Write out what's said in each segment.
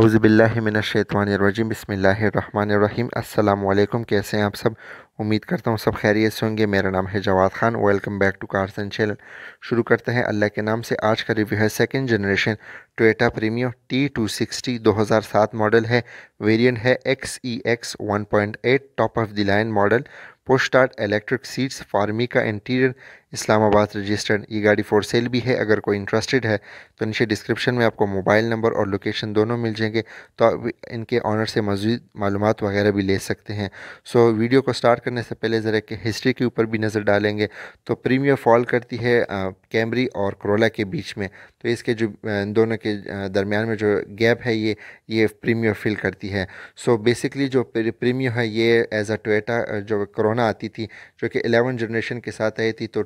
अउज़बिल्लिमिनशैतवानरजीम बसमीम अल्लाम कैसे हैं आप सब उम्मीद करता हूँ सब खैरियत से होंगे मेरा नाम है Jawad Khan welcome back to cars and channel शुरू करते हैं अल्लाह के नाम से आज का रिव्यू है second generation Toyota Premio T two sixty दो हज़ार सात मॉडल है वेरियन है X E X one point eight top of the line model push start electric seats फार्मी का इंटीरियर इस्लामाबाद रजिस्टर्ड ये गाड़ी फॉर सेल भी है अगर कोई इंटरेस्टेड है तो नीचे डिस्क्रिप्शन में आपको मोबाइल नंबर और लोकेशन दोनों मिल जाएंगे तो आप इनके ऑनर से मजीद मालूम वगैरह भी ले सकते हैं सो वीडियो को स्टार्ट करने से पहले ज़रा कि हिस्ट्री के ऊपर भी नज़र डालेंगे तो प्रीमियर फॉल करती है कैमरी और करोला के बीच में तो इसके जो दोनों के दरमियान में जो गैप है ये ये प्रीमियर फिल करती है सो so बेसिकली जो प्रीमियर है ये एज़ अ टोटा जो करोना आती थी जो कि एलेवन जनरेशन के साथ आई थी तो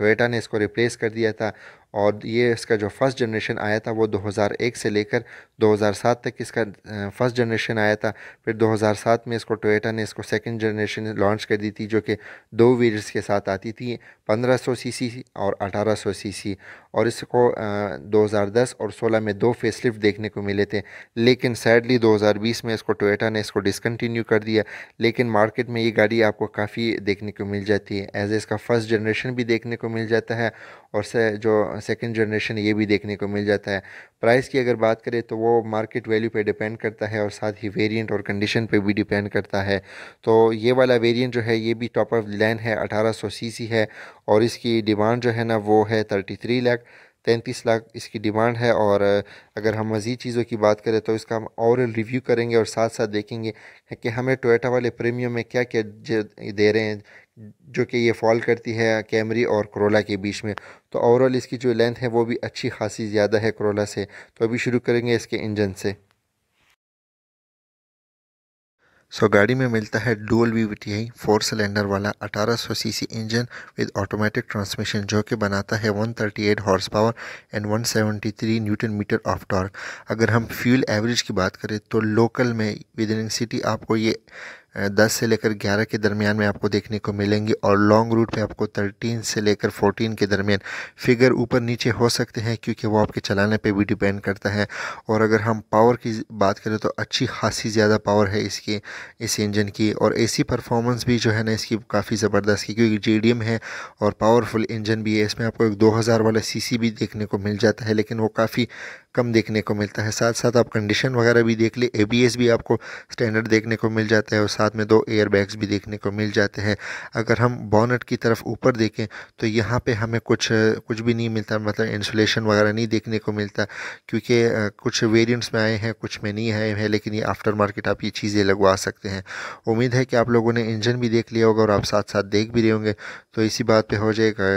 टोयोटा ने इसको रिप्लेस कर दिया था और ये इसका जो फर्स्ट जनरेशन आया था वो 2001 से लेकर 2007 तक इसका फर्स्ट जनरेशन आया था फिर 2007 में इसको टोयोटा ने इसको सेकंड जनरेशन लॉन्च कर दी थी जो कि दो व्हील्स के साथ आती थी 1500 सीसी और 1800 सीसी और इसको 2010 और 16 में दो फेसलिफ्ट देखने को मिले थे लेकिन सैडली 2020 में इसको टोयोटा ने इसको डिसकन्टिन्यू कर दिया लेकिन मार्केट में ये गाड़ी आपको काफ़ी देखने को मिल जाती है एज इसका फर्स्ट जनरेशन भी देखने को मिल जाता है और से जो सेकेंड जनरेशन ये भी देखने को मिल जाता है प्राइस की अगर बात करें तो वो मार्केट वैल्यू पे डिपेंड करता है और साथ ही वेरिएंट और कंडीशन पे भी डिपेंड करता है तो ये वाला वेरिएंट जो है ये भी टॉप ऑफ लाइन है 1800 सीसी है और इसकी डिमांड जो है ना वो है 33 लाख तैंतीस लाख इसकी डिमांड है और अगर हम मज़ीद चीज़ों की बात करें तो इसका हम ओवरऑल रिव्यू करेंगे और साथ साथ देखेंगे कि हमें टोयोटा वाले प्रीमियम में क्या क्या दे रहे हैं जो कि ये फॉल करती है कैमरी और करोला के बीच में तो ओवरऑल इसकी जो लेंथ है वो भी अच्छी खासी ज़्यादा है करोला से तो अभी शुरू करेंगे इसके इंजन से सो so, गाड़ी में मिलता है dual V V T four cylinder वाला 1800 CC engine with automatic transmission जो कि बनाता है 138 horsepower and 173 newton metre of torque अगर हम फ्यूल एवरेज की बात करें तो लोकल में विद इन सिटी आपको ये दस से लेकर ग्यारह के दरमियान में आपको देखने को मिलेंगी और लॉन्ग रूट में आपको थर्टीन से लेकर फोटीन के दरमियान फिगर ऊपर नीचे हो सकते हैं क्योंकि वो आपके चलाने पे भी डिपेंड करता है और अगर हम पावर की बात करें तो अच्छी खासी ज़्यादा पावर है इसकी इस इंजन की और एसी परफॉर्मेंस भी जो है ना इसकी काफ़ी ज़बरदस्त की क्योंकि जे है और पावरफुल इंजन भी है इसमें आपको एक दो वाला सी भी देखने को मिल जाता है लेकिन वो काफ़ी कम देखने को मिलता है साथ साथ आप कंडीशन वगैरह भी देख लें ए भी आपको स्टैंडर्ड देखने को मिल जाता है और साथ में दो एयर बैग्स भी देखने को मिल जाते हैं अगर हम बॉनट की तरफ ऊपर देखें तो यहाँ पे हमें कुछ कुछ भी नहीं मिलता मतलब इंसुलेशन वगैरह नहीं देखने को मिलता क्योंकि कुछ वेरियंट्स में आए हैं कुछ में नहीं आए हैं लेकिन ये आफ्टर मार्केट आप ये चीज़ें लगवा सकते हैं उम्मीद है कि आप लोगों ने इंजन भी देख लिया होगा और आप साथ साथ देख भी रहे होंगे तो इसी बात पर हो जाएगा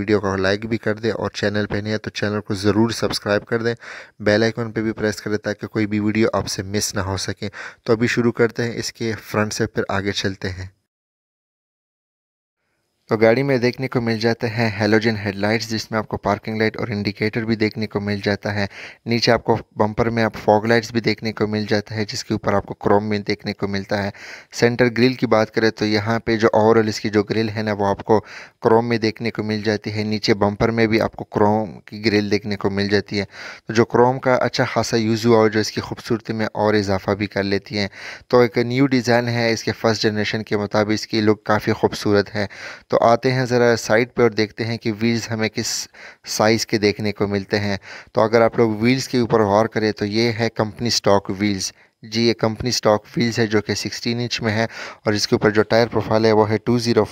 वीडियो को लाइक भी कर दें और चैनल पर नहीं है तो चैनल को ज़रूर सब्सक्राइब कर दें बेलाइकॉन पर भी प्रेस करें ताकि कोई भी वीडियो आपसे मिस ना हो सके तो अभी शुरू करते हैं इसके फ्रंट से फिर आगे चलते हैं तो गाड़ी में देखने को मिल जाते हैं हेलोजन हेडलाइट्स जिसमें आपको पार्किंग लाइट और इंडिकेटर भी देखने को मिल जाता है नीचे आपको बम्पर में आप फॉग लाइट्स भी देखने को मिल जाता है जिसके ऊपर आपको क्रोम में देखने को मिलता है सेंटर ग्रिल की बात करें तो यहाँ पे जो ओवरऑल इसकी जो ग्रिल है ना वो आपको क्रोम में देखने को मिल जाती है नीचे बम्पर में भी आपको क्रोम की ग्रिल देखने को मिल जाती है तो जो क्रोम का अच्छा खासा यूज़ हुआ और जो इसकी खूबसूरती में और इजाफा भी कर लेती है तो एक न्यू डिज़ाइन है इसके फर्स्ट जनरेशन के मुताबिक इसकी लुक काफ़ी खूबसूरत है तो आते हैं ज़रा साइड पे और देखते हैं कि व्हील्स हमें किस साइज़ के देखने को मिलते हैं तो अगर आप लोग व्हील्स के ऊपर गौर करें तो ये है कंपनी स्टॉक व्हील्स जी ये कंपनी स्टॉक फील्स है जो कि 16 इंच में है और इसके ऊपर जो टायर प्रोफाइल है वो है 205 ज़ीरो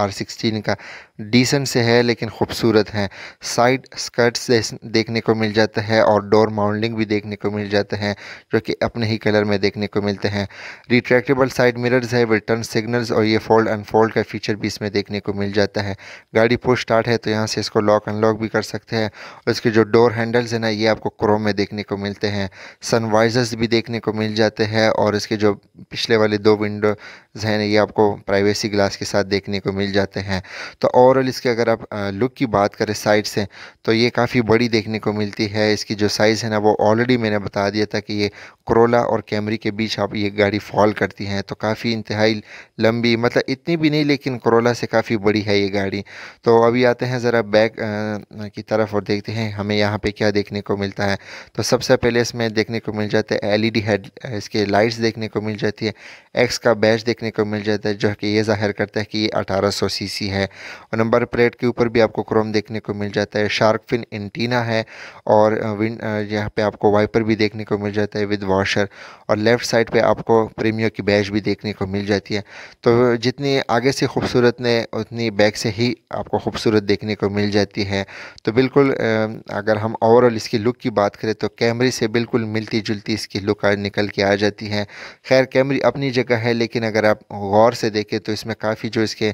आर सिक्सटीन का डिसेंट से है लेकिन खूबसूरत है साइड स्कर्ट्स देखने को मिल जाता है और डोर माउंडिंग भी देखने को मिल जाते हैं जो कि अपने ही कलर में देखने को मिलते हैं रिट्रैक्टेबल साइड मिरर्स है रिटर्न सिग्नल्स और ये फोल्ड अनफोल्ड का फीचर भी इसमें देखने को मिल जाता है गाड़ी पुश स्टार्ट है तो यहाँ से इसको लॉक अनलॉक भी कर सकते हैं और इसके जो डोर हैंडल्स हैं ना ये आपको क्रोम में देखने को मिलते हैं सनवाइजर्स भी देख देखने को मिल जाते हैं और इसके जो पिछले वाले दो विंडोज़ हैं ये आपको प्राइवेसी ग्लास के साथ देखने को मिल जाते हैं तो ओवरऑल इसके अगर आप लुक की बात करें साइड से तो ये काफ़ी बड़ी देखने को मिलती है इसकी जो साइज़ है ना वो ऑलरेडी मैंने बता दिया था कि ये क्रोला और कैमरी के बीच आप ये गाड़ी फॉल करती हैं तो काफ़ी इंतहाई लंबी मतलब इतनी भी नहीं लेकिन क्रोला से काफ़ी बड़ी है ये गाड़ी तो अभी आते हैं ज़रा बैक की तरफ और देखते हैं हमें यहाँ पर क्या देखने को मिलता है तो सबसे पहले इसमें देखने को मिल जाता है एल एलईडी हेड इसके लाइट्स देखने को मिल जाती है एक्स का बैच देखने को मिल जाता है जो कि ये जाहिर करता है कि ये 1800 सीसी है और नंबर प्लेट के ऊपर भी आपको क्रोम देखने को मिल जाता है शार्क फिन एंटीना है और विन यहाँ पर आपको वाइपर भी देखने को मिल जाता है विद वॉशर और लेफ़्ट साइड पर आपको प्रीमियो की बैच भी देखने को मिल जाती है तो जितनी आगे से खूबसूरत ने उतनी बैक से ही आपको खूबसूरत देखने को मिल जाती है तो बिल्कुल अगर हम ओवरऑल इसकी लुक की बात करें तो कैमरे से बिल्कुल मिलती जुलती इसकी लुक शिकायत निकल के आ जाती है खैर कैमरी अपनी जगह है लेकिन अगर आप गौर से देखें तो इसमें काफ़ी जो इसके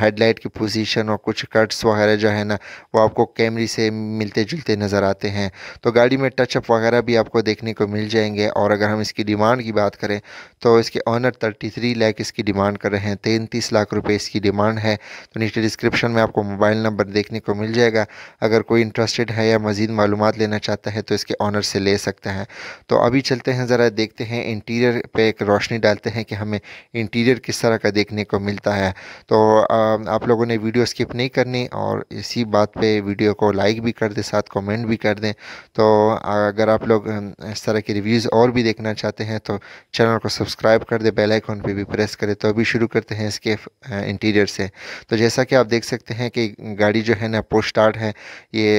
हेडलाइट की पोजीशन और कुछ कट्स वगैरह जो है ना वो आपको कैमरी से मिलते जुलते नज़र आते हैं तो गाड़ी में टचअप वगैरह भी आपको देखने को मिल जाएंगे और अगर हम इसकी डिमांड की बात करें तो इसके ऑनर थर्टी थ्री लैख इसकी डिमांड कर रहे हैं तैंतीस लाख रुपये इसकी डिमांड है तो नीचे डिस्क्रिप्शन में आपको मोबाइल नंबर देखने को मिल जाएगा अगर कोई इंटरेस्टेड है या मज़ीद मालूम लेना चाहता है तो इसके ऑनर से ले सकते हैं तो अभी चलते हैं ज़रा देखते हैं इंटीरियर पे एक रोशनी डालते हैं कि हमें इंटीरियर किस तरह का देखने को मिलता है तो आप लोगों ने वीडियो स्किप नहीं करनी और इसी बात पे वीडियो को लाइक भी कर दें साथ कमेंट भी कर दें तो अगर आप लोग इस तरह के रिव्यूज़ और भी देखना चाहते हैं तो चैनल को सब्सक्राइब कर दें बेलाइकॉन पर भी प्रेस करें तो अभी शुरू करते हैं इसके इंटीरियर से तो जैसा कि आप देख सकते हैं कि गाड़ी जो है ना पोस्ट स्टार्ट है ये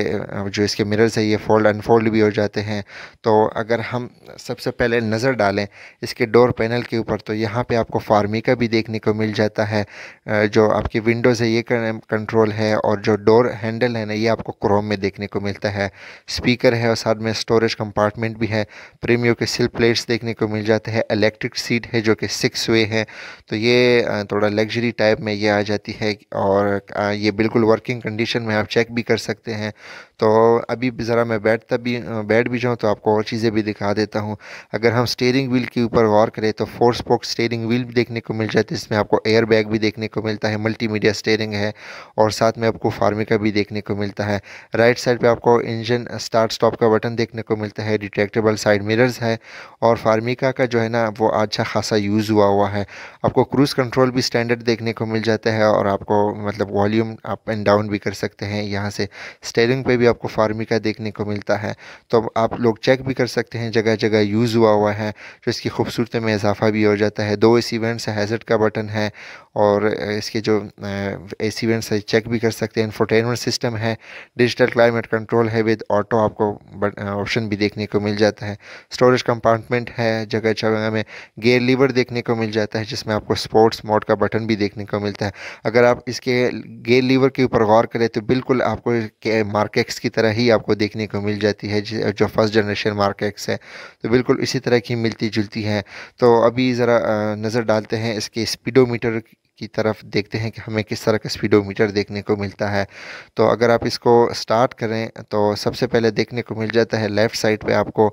जो इसके मिरर्स है ये फोल्ड अनफोल्ड भी हो जाते हैं तो अगर हम सबसे पहले नज़र डालें इसके डोर पैनल के ऊपर तो यहाँ पे आपको फार्मिका भी देखने को मिल जाता है जो आपकी विंडोज़ है ये कंट्रोल है और जो डोर हैंडल है ना ये आपको क्रोम में देखने को मिलता है स्पीकर है और साथ में स्टोरेज कंपार्टमेंट भी है प्रीमियो के सिल प्लेट्स देखने को मिल जाते हैं इलेक्ट्रिक सीट है जो कि सिक्स वे है तो ये थोड़ा लग्जरी टाइप में ये आ जाती है और ये बिल्कुल वर्किंग कंडीशन में आप चेक भी कर सकते हैं तो अभी ज़रा मैं बैठता भी बैठ भी जाऊँ तो आपको और चीज़ें भी दिखा देता हूँ अगर हम स्टेयरिंग व्हील के ऊपर गौर करें तो फोर स्पोक स्टेयरिंग व्हील भी देखने को मिल जाती है इसमें आपको एयर बैग भी देखने को मिलता है मल्टीमीडिया स्टेयरिंग है और साथ में आपको फार्मिका भी देखने को मिलता है राइट साइड पर आपको इंजन स्टार्ट स्टॉप का बटन देखने को मिलता है डिटेक्टेबल साइड मिरर्स है और फार्मिका का जो है ना वो अच्छा खासा यूज़ हुआ हुआ है आपको क्रूज़ कंट्रोल भी स्टैंडर्ड देखने को मिल जाता है और आपको मतलब वॉल्यूम अप एंड डाउन भी कर सकते हैं यहाँ से स्टेयरिंग पर भी भी आपको फार्मिका देखने को मिलता है तो आप लोग चेक भी कर सकते हैं जगह जगह यूज़ हुआ हुआ है तो इसकी खूबसूरती में इजाफा भी हो जाता है दो ए सी वेंट्स हैजर्ड का बटन है और इसके जो ए सी वेंट्स है चेक भी कर सकते हैं इन्फोटेनमेंट सिस्टम है डिजिटल क्लाइमेट कंट्रोल है विद ऑटो आपको ऑप्शन भी देखने को मिल जाता है स्टोरेज कंपार्टमेंट है जगह जगह में गेयर लीवर देखने को मिल जाता है जिसमें आपको स्पोर्ट्स मोड का बटन भी देखने को मिलता है अगर आप इसके गेयर लीवर के ऊपर गौर करें तो बिल्कुल आपको मार्केट एक्स की तरह ही आपको देखने को मिल जाती है जो फर्स्ट जनरेशन मार्क एक्स है तो बिल्कुल इसी तरह की मिलती जुलती है तो अभी ज़रा नज़र डालते हैं इसके स्पीडोमीटर की तरफ देखते हैं कि हमें किस तरह का स्पीडोमीटर देखने को मिलता है तो अगर आप इसको स्टार्ट करें तो सबसे पहले देखने को मिल जाता है लेफ़्ट साइड पे आपको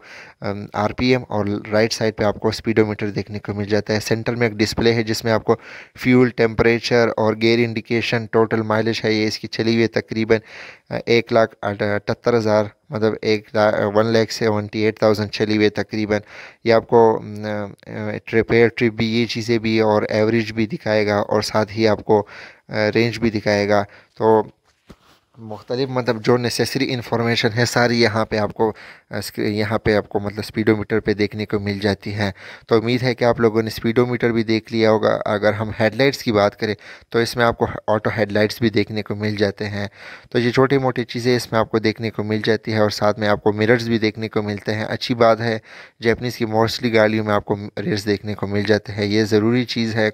आरपीएम और राइट साइड पे आपको स्पीडोमीटर देखने को मिल जाता है सेंटर में एक डिस्प्ले है जिसमें आपको फ्यूल टेम्परेचर और गेयर इंडिकेशन टोटल माइलेज है ये इसकी चली हुई तकरीबन एक लाख अठहत्तर हज़ार मतलब एक one lakh seventy eight thousand चली हुई तकरीबन ये आपको ट्रिपेयर ट्रिप भी ये चीज़ें भी और एवरेज भी दिखाएगा और साथ ही आपको रेंज भी दिखाएगा तो मुख्तलिफ मतलब जो नेसेसरी इन्फॉर्मेशन है सारी यहाँ पे आपको यहाँ पे आपको मतलब स्पीडोमीटर पे देखने को मिल जाती है तो उम्मीद है कि आप लोगों ने स्पीडोमीटर भी देख लिया होगा अगर हम हेडलाइट्स की बात करें तो इसमें आपको ऑटो हेडलाइट्स भी देखने को मिल जाते हैं तो ये छोटी मोटी चीज़ें इसमें आपको देखने को मिल जाती है और साथ में आपको मिरर्स भी देखने को मिलते हैं अच्छी बात है जैपनीज़ की मोस्टली गाड़ियों में आपको मिरर्स देखने को मिल जाते हैं ये ज़रूरी चीज़ है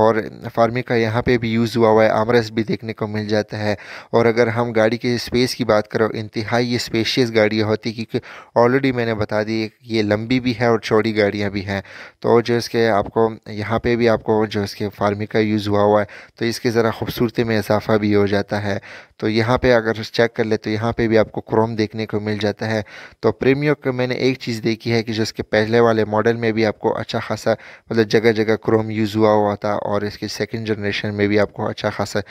और फार्मी का यहाँ पर भी यूज़ हुआ हुआ है आमरस भी देखने को मिल जाता है और अगर हम गाड़ी के स्पेस की बात करो इंतहाई ये स्पेशियस गाड़ी होती है क्योंकि ऑलरेडी मैंने बता दी ये लंबी भी है और चौड़ी गाड़ियाँ भी हैं तो जो इसके आपको यहाँ पे भी आपको जो इसके फार्मिंग का यूज़ हुआ हुआ है तो इसके ज़रा खूबसूरती में इजाफा भी हो जाता है तो यहाँ पे अगर चेक कर ले तो यहाँ पे भी आपको क्रोम देखने को मिल जाता है तो प्रीमियो का मैंने एक चीज़ देखी है कि जो इसके पहले वाले मॉडल में भी आपको अच्छा खासा मतलब जगह जगह क्रोम यूज़ हुआ हुआ था और इसके सेकेंड जनरेशन में भी आपको अच्छा खासा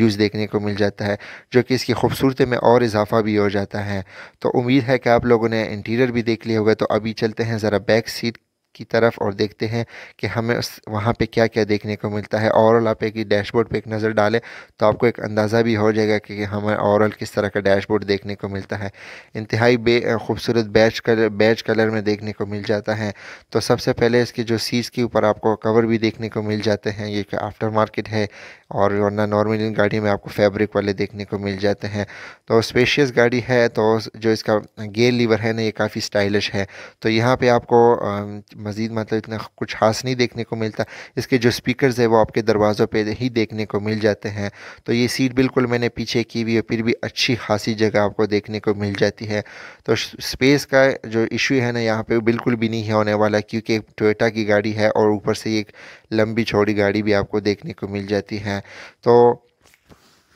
यूज़ देखने को मिल जाता है जो कि इसकी खूबसूरती में और इजाफा भी हो जाता है तो उम्मीद है कि आप लोग लोगों ने इंटीरियर भी देख लिया होगा तो अभी चलते हैं ज़रा बैक सीट की तरफ और देखते हैं कि हमें उस वहाँ पे क्या क्या देखने को मिलता है ओवरऑल आप एक डैशबोर्ड पे एक नज़र डालें तो आपको एक अंदाज़ा भी हो जाएगा कि हमें ओवरऑल किस तरह का डैशबोर्ड देखने को मिलता है इंतहाई बे खूबसूरत बैच कलर बैच कलर में देखने को मिल जाता है तो सबसे पहले इसके जो सीज़ के ऊपर आपको कवर भी देखने को मिल जाते हैं ये आफ्टर मार्केट है और वरना नॉर्मल इन गाड़ी में आपको फैब्रिक वाले देखने को मिल जाते हैं तो स्पेशियस गाड़ी है तो जो इसका गेयर लीवर है ना ये काफ़ी स्टाइलिश है तो यहाँ पे आपको मज़ीद मतलब इतना कुछ खास नहीं देखने को मिलता इसके जो स्पीकर्स है वो आपके दरवाज़ों पे ही देखने को मिल जाते हैं तो ये सीट बिल्कुल मैंने पीछे की हुई है फिर भी अच्छी खासी जगह आपको देखने को मिल जाती है तो स्पेस का जो इशू है ना यहाँ पर बिल्कुल भी नहीं होने वाला क्योंकि टोयोटा की गाड़ी है और ऊपर से एक लंबी चौड़ी गाड़ी भी आपको देखने को मिल जाती है तो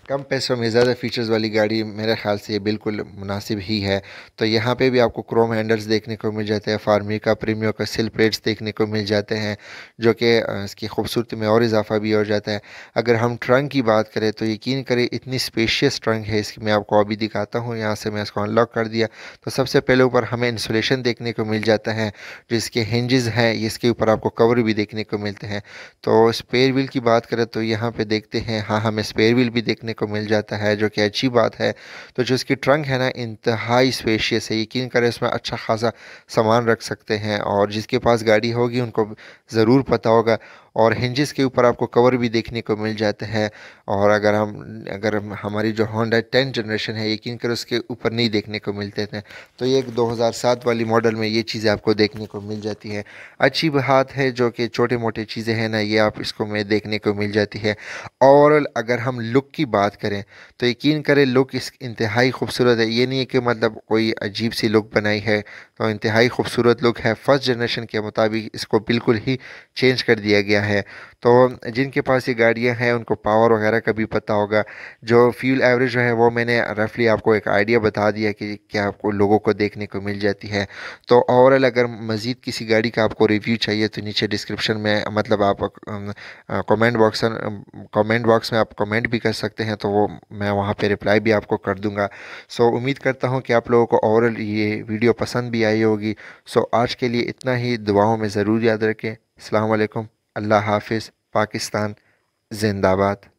कम पैसों में ज़्यादा फीचर्स वाली गाड़ी मेरे ख्याल से ये बिल्कुल मुनासिब ही है तो यहाँ पे भी आपको क्रोम हैंडल्स देखने को मिल जाते हैं फार्मी का प्रीमियो का सिल प्लेट्स देखने को मिल जाते हैं जो कि इसकी खूबसूरती में और इजाफा भी हो जाता है अगर हम ट्रंक की बात करें तो यकीन करें इतनी स्पेशियस ट्रंक है इसकी मैं आपको अभी दिखाता हूँ यहाँ से मैं इसको अनलॉक कर दिया तो सबसे पहले ऊपर हमें इंसुलेशन देखने को मिल जाता है जो इसके हिंजेस हैं इसके ऊपर आपको कवर भी देखने को मिलते हैं तो स्पेयर व्हील की बात करें तो यहाँ पर देखते हैं हाँ हमें स्पेयर व्हील भी देखने को मिल जाता है जो कि अच्छी बात है तो जो इसकी ट्रंक है ना इंतहाई स्पेशियस है यकीन करें इसमें अच्छा खासा सामान रख सकते हैं और जिसके पास गाड़ी होगी उनको ज़रूर पता होगा और हिंजिस के ऊपर आपको कवर भी देखने को मिल जाता है और अगर हम अगर हमारी जो होंडा टेन जनरेशन है यकीन कर उसके ऊपर नहीं देखने को मिलते थे तो ये एक 2007 वाली मॉडल में ये चीज़ें आपको देखने को मिल जाती है अच्छी बात है जो कि छोटे मोटे चीज़ें हैं ना ये आप इसको में देखने को मिल जाती है और अगर हम लुक की बात बात करें तो यकीन करें लुक इस इंतहाई खूबसूरत है ये नहीं है कि मतलब कोई अजीब सी लुक बनाई है तो इंतहाई खूबसूरत लुक है फर्स्ट जनरेशन के मुताबिक इसको बिल्कुल ही चेंज कर दिया गया है तो जिनके पास ये गाड़ियाँ हैं उनको पावर वगैरह का भी पता होगा जो फ्यूल एवरेज है वो मैंने रफली आपको एक आइडिया बता दिया कि क्या आपको लोगों को देखने को मिल जाती है तो ओवरऑल अगर मज़ीद किसी गाड़ी का आपको रिव्यू चाहिए तो नीचे डिस्क्रिप्शन में मतलब आप कमेंट बॉक्स कमेंट बॉक्स में आप कमेंट भी कर सकते हैं तो वो मैं वहाँ पे रिप्लाई भी आपको कर दूँगा सो उम्मीद करता हूँ कि आप लोगों को ओवरऑल ये वीडियो पसंद भी आई होगी सो आज के लिए इतना ही दुआओं में ज़रूर याद रखें अल्लाम अल्लाह हाफिज़ पाकिस्तान जिंदाबाद